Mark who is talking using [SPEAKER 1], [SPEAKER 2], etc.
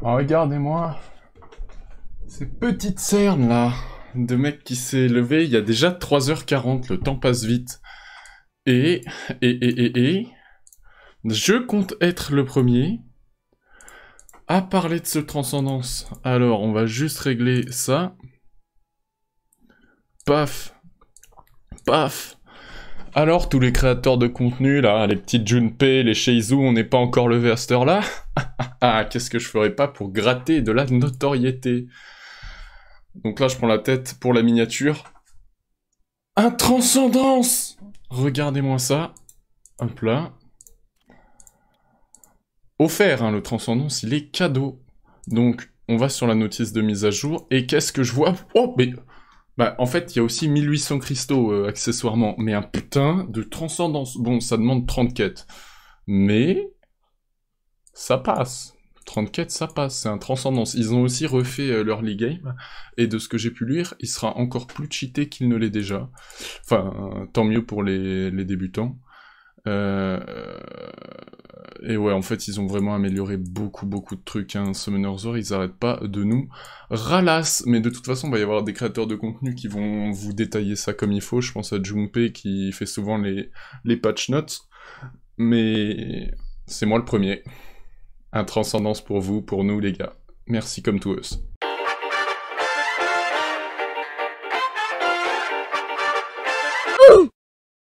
[SPEAKER 1] Bah, regardez-moi ces petites cernes là de mec qui s'est levé il y a déjà 3h40, le temps passe vite. Et, et, et, et, et, je compte être le premier à parler de ce transcendance. Alors, on va juste régler ça. Paf. Paf. Alors, tous les créateurs de contenu, là, les petites Junpei, les Sheizu, on n'est pas encore levé à cette heure-là ah, qu'est-ce que je ferais pas pour gratter de la notoriété Donc là, je prends la tête pour la miniature. Un transcendance Regardez-moi ça. Hop là. Offert, hein, le transcendance, il est cadeau. Donc, on va sur la notice de mise à jour, et qu'est-ce que je vois Oh, mais... Bah, en fait, il y a aussi 1800 cristaux, euh, accessoirement, mais un putain de transcendance. Bon, ça demande 30 quêtes. Mais... Ça passe. 34, ça passe, c'est un transcendance. Ils ont aussi refait leur league game, et de ce que j'ai pu lire, il sera encore plus cheaté qu'il ne l'est déjà. Enfin, euh, tant mieux pour les, débutants. Euh, et ouais, en fait, ils ont vraiment amélioré beaucoup, beaucoup de trucs. Hein. Summoner's War, ils n'arrêtent pas de nous ralasse. Mais de toute façon, il va y avoir des créateurs de contenu qui vont vous détailler ça comme il faut. Je pense à Junpei qui fait souvent les, les patch notes. Mais c'est moi le premier un transcendance pour vous, pour nous les gars. Merci comme tous.